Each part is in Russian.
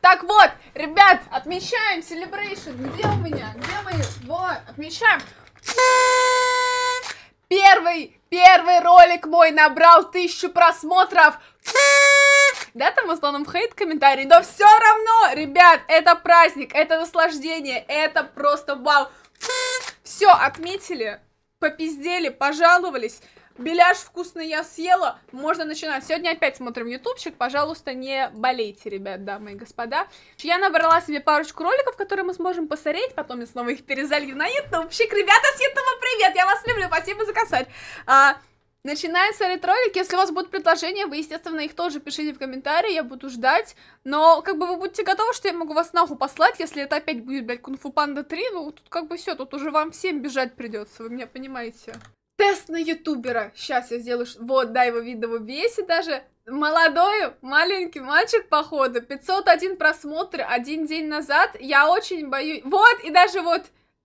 Так вот, ребят, отмечаем Celebration. Где у меня? Где мы? Вот, отмечаем. Первый, первый ролик мой набрал тысячу просмотров. Да, там в основном хейт комментарий, но все равно, ребят, это праздник, это наслаждение, это просто вау. Все, отметили, попиздели, пожаловались. Беляш вкусно я съела, можно начинать. Сегодня опять смотрим ютубчик, пожалуйста, не болейте, ребят, дамы и господа. Я набрала себе парочку роликов, которые мы сможем посмотреть, потом я снова их перезалью на ютубчик. Ребята с ютуба, привет, я вас люблю, спасибо за косарь. А, Начиная с ролик, если у вас будут предложения, вы, естественно, их тоже пишите в комментарии, я буду ждать. Но, как бы, вы будете готовы, что я могу вас нахуй послать, если это опять будет, блядь, Кунг-фу Панда 3, ну, тут как бы все, тут уже вам всем бежать придется, вы меня понимаете тест на ютубера. Сейчас я сделаю... Вот, да, его видно в весе даже. Молодой, маленький мальчик, походу. 501 просмотр один день назад. Я очень боюсь... Вот, и даже вот...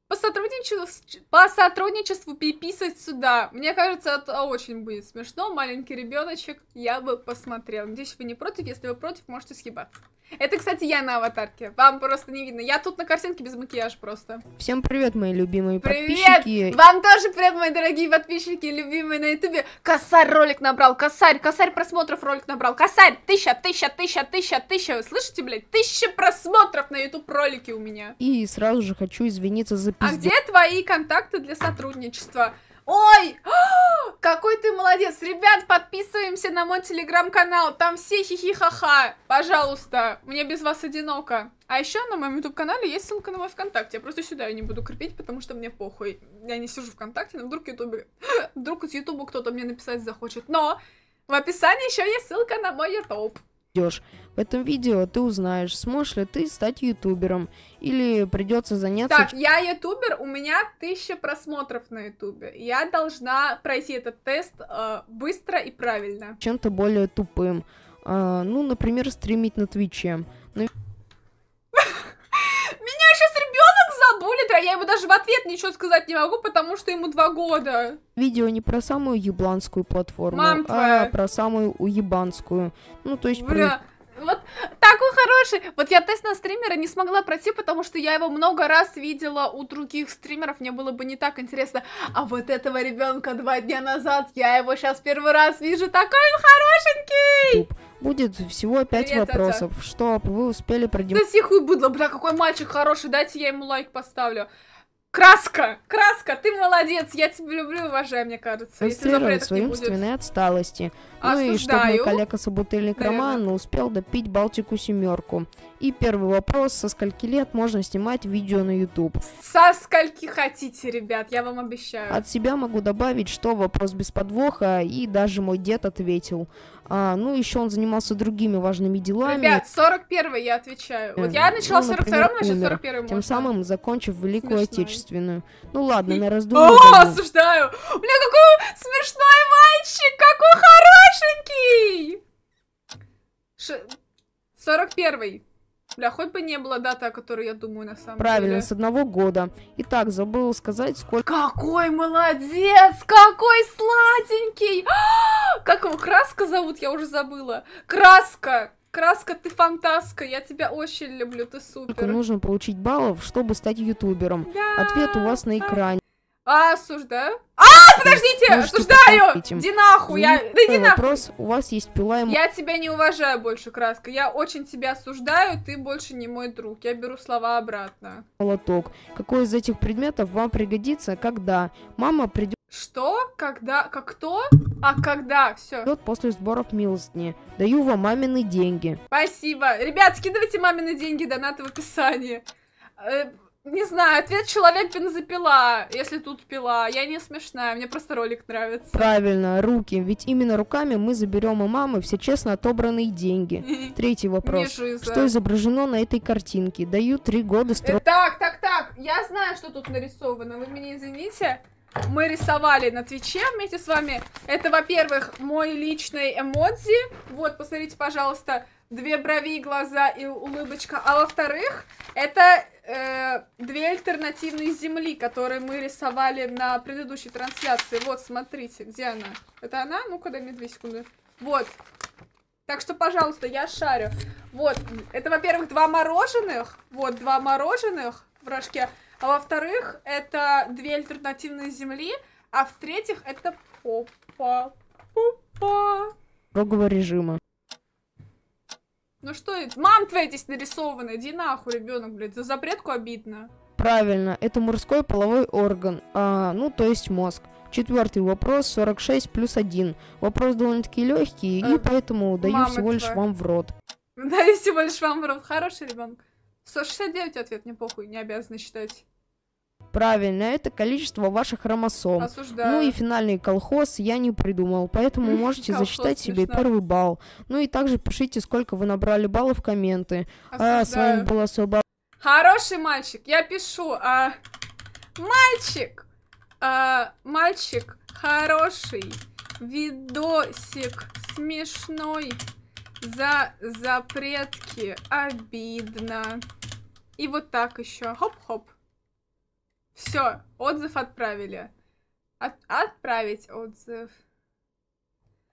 По сотрудничеству, по сотрудничеству переписывать сюда. Мне кажется, это очень будет смешно. Маленький ребеночек, я бы посмотрел. Надеюсь, вы не против. Если вы против, можете съебаться. Это, кстати, я на аватарке. Вам просто не видно. Я тут на картинке без макияжа просто. Всем привет, мои любимые привет! подписчики. Вам тоже привет, мои дорогие подписчики, любимые на ютубе. Косарь ролик набрал, косарь, косарь просмотров ролик набрал. Косарь, тысяча, тысяча, тысяча, тысяча, тысяча. Вы слышите, блядь? Тысяча просмотров на ютуб ролики у меня. И сразу же хочу извиниться за а пиздец. А где твои контакты для сотрудничества? Ой, какой ты молодец. Ребят, подписываемся на мой телеграм-канал. Там все хихи ха Пожалуйста, мне без вас одиноко. А еще на моем YouTube-канале есть ссылка на мой ВКонтакте. Я просто сюда не буду крепить, потому что мне похуй. Я не сижу ВКонтакте, но вдруг Ютубе... Вдруг из Ютуба кто-то мне написать захочет. Но в описании еще есть ссылка на мой YouTube. Идешь. В этом видео ты узнаешь, сможешь ли ты стать ютубером или придется заняться... Так, я ютубер, у меня тысяча просмотров на ютубе. Я должна пройти этот тест э, быстро и правильно. Чем-то более тупым. Э, ну, например, стримить на Твиче. Ну меня сейчас ребенок забулит, а я ему даже в ответ ничего сказать не могу, потому что ему два года. Видео не про самую ебланскую платформу, а про самую уебанскую. Ну, то есть... Вот такой хороший. Вот я тест на стримера не смогла пройти, потому что я его много раз видела у других стримеров. Мне было бы не так интересно. А вот этого ребенка два дня назад, я его сейчас первый раз вижу. Такой он хорошенький! Будет всего пять Привет, вопросов. Тата. Что вы успели продемонстрировать? Да сихуй быдло, бля, какой мальчик хороший. Дайте я ему лайк поставлю. Краска! Краска! Ты молодец! Я тебя люблю, и уважаю, мне кажется. Концентрирован в своей отсталости. Осуждаю. Ну и чтобы мой коллега-собутыльник Роман успел допить Балтику семерку. И первый вопрос. Со скольки лет можно снимать видео на YouTube? Со скольки хотите, ребят, я вам обещаю. От себя могу добавить, что вопрос без подвоха, и даже мой дед ответил. А, ну, еще он занимался другими важными делами. Ребят, 41 я отвечаю. Вот э, я начала ну, 42 значит сейчас 41 Тем самым закончив Великую Смешно. Отечественную художественную. Ну ладно, на раздумье. О, осуждаю! У меня какой смешной мальчик! Какой хорошенький! Ш... 41 Бля, хоть бы не было дата, о которой я думаю на самом Правильно, деле. Правильно, с одного года. Итак, забыл сказать, сколько... Какой молодец! Какой сладенький! А -а -а! Как его Краска зовут? Я уже забыла. Краска! Краска, ты фантастка, я тебя очень люблю, ты супер. нужно получить баллов, чтобы стать ютубером? Да. Ответ у вас на экране. А, осуждаю. А, подождите, Можете ну, осуждаю! Иди нахуй, я... Да иди нахуй. Вопрос, у вас есть пила и... Я тебя не уважаю больше, Краска. Я очень тебя осуждаю, ты больше не мой друг. Я беру слова обратно. Молоток. Какой из этих предметов вам пригодится, когда? Мама придет... Что? Когда? Как кто? А когда? Все. Вот после сборов милостни. Даю вам мамины деньги. Спасибо. Ребят, скидывайте мамины деньги, донаты в описании. Э, не знаю, ответ человек бензопила, если тут пила. Я не смешная, мне просто ролик нравится. Правильно, руки. Ведь именно руками мы заберем у мамы все честно отобранные деньги. Третий вопрос. Что изображено на этой картинке? Даю три года э, строк. Так, так, так. Я знаю, что тут нарисовано. Вы меня извините мы рисовали на Твиче вместе с вами. Это, во-первых, мой личный эмодзи. Вот, посмотрите, пожалуйста, две брови, глаза и улыбочка. А во-вторых, это э, две альтернативные земли, которые мы рисовали на предыдущей трансляции. Вот, смотрите, где она? Это она? Ну-ка, дай мне две секунды. Вот. Так что, пожалуйста, я шарю. Вот, это, во-первых, два мороженых. Вот, два мороженых в рожке. А во-вторых, это две альтернативные земли. А в-третьих, это попа. Попа. Рогового режима. Ну что это? Мам твоя здесь нарисована. Иди нахуй, ребенок, блядь. За запретку обидно. Правильно, это мужской половой орган, а, ну то есть мозг. Четвертый вопрос, 46 плюс 1. Вопрос довольно-таки легкий, э, и поэтому даю всего лишь вам в рот. Даю всего лишь вам в рот. Хороший ребенок. 169 ответ, не похуй, не обязаны считать. Правильно, это количество ваших хромосом. Осуждаю. Ну и финальный колхоз я не придумал, поэтому можете колхоз засчитать себе первый балл. Ну и также пишите, сколько вы набрали баллов в комменты. А, с вами была Соба. Хороший мальчик, я пишу. А... Мальчик! А, мальчик хороший, видосик смешной. За запретки обидно. И вот так еще. Хоп-хоп. Все, отзыв отправили. От отправить отзыв.